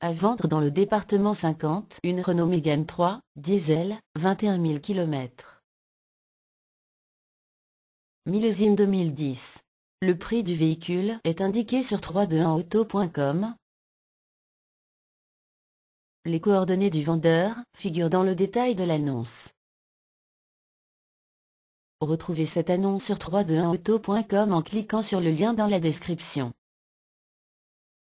À vendre dans le département 50, une Renault Mégane 3, diesel, 21 000 km. Millésime 2010. Le prix du véhicule est indiqué sur 321auto.com. Les coordonnées du vendeur figurent dans le détail de l'annonce. Retrouvez cette annonce sur 321auto.com en cliquant sur le lien dans la description.